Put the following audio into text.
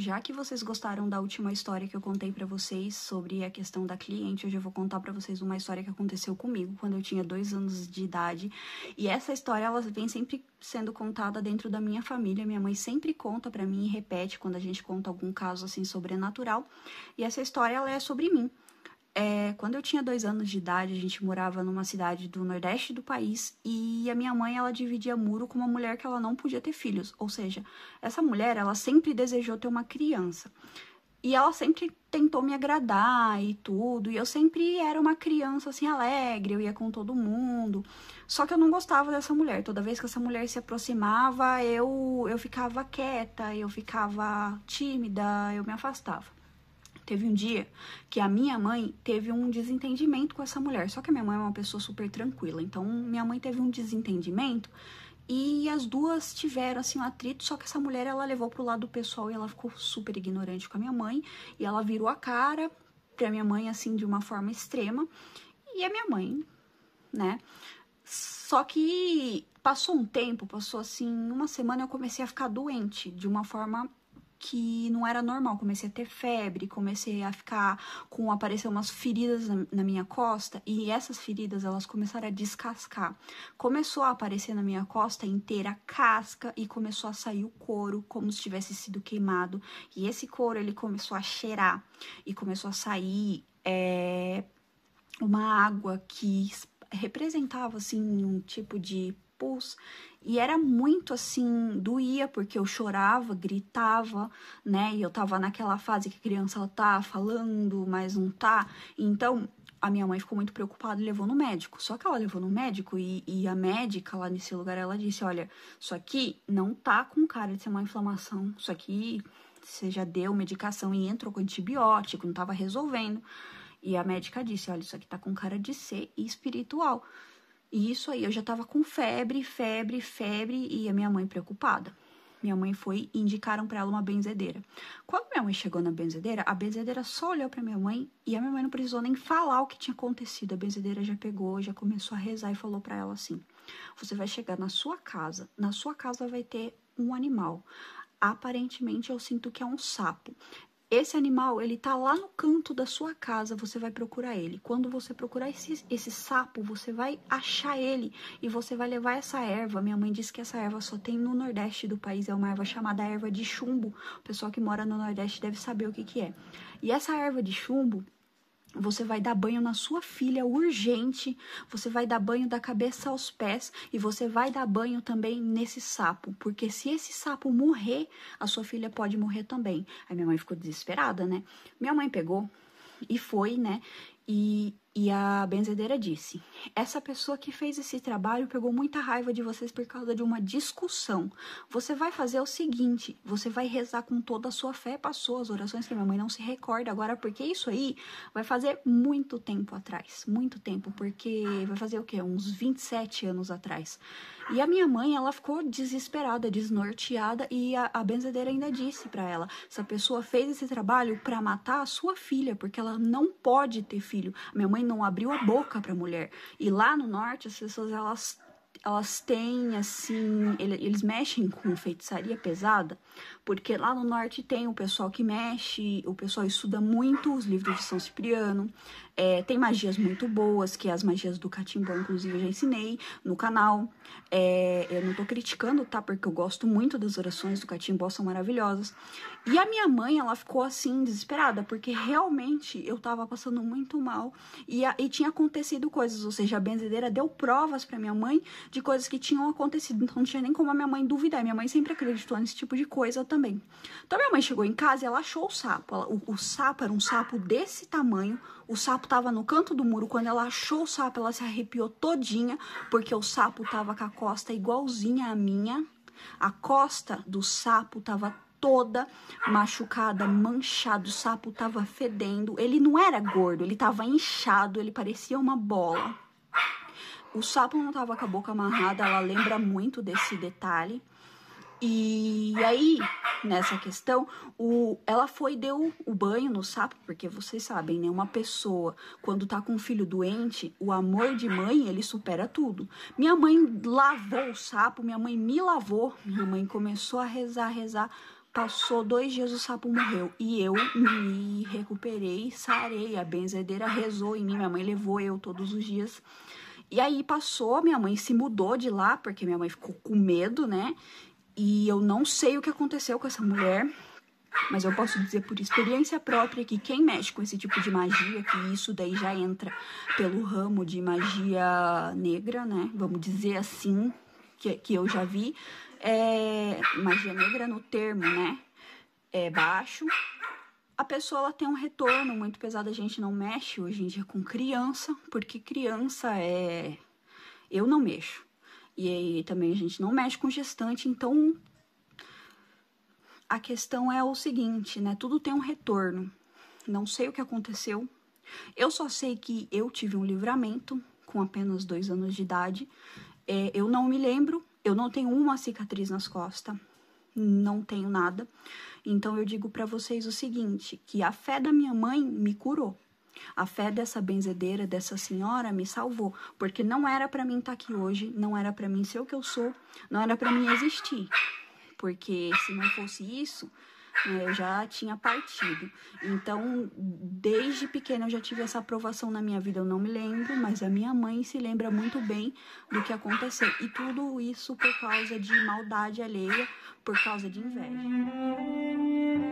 já que vocês gostaram da última história que eu contei para vocês sobre a questão da cliente, hoje eu vou contar para vocês uma história que aconteceu comigo quando eu tinha dois anos de idade. E essa história, ela vem sempre sendo contada dentro da minha família. Minha mãe sempre conta para mim e repete quando a gente conta algum caso assim sobrenatural. E essa história, ela é sobre mim é, quando eu tinha dois anos de idade, a gente morava numa cidade do nordeste do país e a minha mãe ela dividia muro com uma mulher que ela não podia ter filhos. Ou seja, essa mulher ela sempre desejou ter uma criança. E ela sempre tentou me agradar e tudo. E eu sempre era uma criança assim alegre, eu ia com todo mundo. Só que eu não gostava dessa mulher. Toda vez que essa mulher se aproximava, eu eu ficava quieta, eu ficava tímida, eu me afastava. Teve um dia que a minha mãe teve um desentendimento com essa mulher. Só que a minha mãe é uma pessoa super tranquila. Então, minha mãe teve um desentendimento e as duas tiveram assim um atrito, só que essa mulher ela levou pro lado pessoal e ela ficou super ignorante com a minha mãe e ela virou a cara pra minha mãe assim de uma forma extrema. E a minha mãe, né? Só que passou um tempo, passou assim uma semana eu comecei a ficar doente de uma forma que não era normal. Comecei a ter febre, comecei a ficar com aparecer umas feridas na, na minha costa e essas feridas elas começaram a descascar. Começou a aparecer na minha costa inteira casca e começou a sair o couro como se tivesse sido queimado. E esse couro ele começou a cheirar e começou a sair é, uma água que representava assim um tipo de e era muito assim, doía, porque eu chorava, gritava, né? E eu tava naquela fase que a criança ela tá falando, mas não tá. Então, a minha mãe ficou muito preocupada e levou no médico. Só que ela levou no médico e, e, a médica lá nesse lugar ela disse: Olha, isso aqui não tá com cara de ser uma inflamação. Isso aqui você já deu medicação e entrou com antibiótico, não tava resolvendo. E a médica disse: Olha, isso aqui tá com cara de ser espiritual. E isso aí, eu já tava com febre, febre, febre e a minha mãe preocupada. Minha mãe foi e indicaram para ela uma benzedeira. Quando minha mãe chegou na benzedeira, a benzedeira só olhou para minha mãe e a minha mãe não precisou nem falar o que tinha acontecido. A benzedeira já pegou, já começou a rezar e falou para ela assim: "Você vai chegar na sua casa, na sua casa vai ter um animal. Aparentemente eu sinto que é um sapo. Esse animal, ele tá lá no canto da sua casa, você vai procurar ele. Quando você procurar esse, esse sapo, você vai achar ele e você vai levar essa erva. Minha mãe disse que essa erva só tem no nordeste do país, é uma erva chamada erva de chumbo. O pessoal que mora no nordeste deve saber o que que é. E essa erva de chumbo, você vai dar banho na sua filha urgente, você vai dar banho da cabeça aos pés e você vai dar banho também nesse sapo, porque se esse sapo morrer, a sua filha pode morrer também. Aí minha mãe ficou desesperada, né? Minha mãe pegou e foi, né? E e a benzedeira disse: Essa pessoa que fez esse trabalho pegou muita raiva de vocês por causa de uma discussão. Você vai fazer o seguinte: você vai rezar com toda a sua fé, passou as orações que minha mãe não se recorda agora, porque isso aí vai fazer muito tempo atrás. Muito tempo, porque vai fazer o quê? Uns 27 anos atrás. E a minha mãe, ela ficou desesperada, desnorteada, e a, a benzedeira ainda disse para ela: Essa pessoa fez esse trabalho para matar a sua filha, porque ela não pode ter filho. A minha mãe mãe não abriu a boca para a mulher. E lá no norte, as pessoas elas elas têm assim, eles mexem com feitiçaria pesada, porque lá no norte tem o pessoal que mexe, o pessoal estuda muito os livros de São Cipriano, é, tem magias muito boas, que é as magias do Catimbó, inclusive, eu já ensinei no canal. É, eu não tô criticando, tá? Porque eu gosto muito das orações do Catimbó, são maravilhosas. E a minha mãe, ela ficou assim, desesperada, porque realmente eu tava passando muito mal e, a, e tinha acontecido coisas. Ou seja, a benzedeira deu provas para minha mãe de coisas que tinham acontecido. Então não tinha nem como a minha mãe duvidar. Minha mãe sempre acreditou nesse tipo de coisa também. Então minha mãe chegou em casa e ela achou o sapo. Ela, o, o sapo era um sapo desse tamanho o sapo tava no canto do muro. Quando ela achou o sapo, ela se arrepiou todinha, porque o sapo tava com a costa igualzinha à minha. A costa do sapo tava toda machucada, manchada, o sapo tava fedendo. Ele não era gordo, ele tava inchado, ele parecia uma bola. O sapo não tava com a boca amarrada, ela lembra muito desse detalhe. E aí, nessa questão, o, ela foi deu o banho no sapo, porque vocês sabem, né? Uma pessoa, quando tá com um filho doente, o amor de mãe, ele supera tudo. Minha mãe lavou o sapo, minha mãe me lavou, minha mãe começou a rezar, rezar. Passou dois dias, o sapo morreu. E eu me recuperei, sarei. A benzedeira rezou em mim, minha mãe levou eu todos os dias. E aí passou, minha mãe se mudou de lá, porque minha mãe ficou com medo, né? E eu não sei o que aconteceu com essa mulher, mas eu posso dizer por experiência própria que quem mexe com esse tipo de magia, que isso daí já entra pelo ramo de magia negra, né? Vamos dizer assim, que, que eu já vi, é magia negra no termo, né? É baixo. A pessoa ela tem um retorno muito pesado, a gente não mexe hoje em dia com criança, porque criança é. Eu não mexo. E aí também a gente não mexe com gestante, então a questão é o seguinte, né? Tudo tem um retorno. Não sei o que aconteceu. Eu só sei que eu tive um livramento com apenas dois anos de idade. É, eu não me lembro, eu não tenho uma cicatriz nas costas, não tenho nada. Então eu digo para vocês o seguinte, que a fé da minha mãe me curou. A fé dessa benzedeira, dessa senhora, me salvou, porque não era para mim estar tá aqui hoje, não era para mim ser o que eu sou, não era para mim existir. Porque se não fosse isso, né, eu já tinha partido. Então, desde pequena eu já tive essa aprovação na minha vida, eu não me lembro, mas a minha mãe se lembra muito bem do que aconteceu. E tudo isso por causa de maldade alheia, por causa de inveja.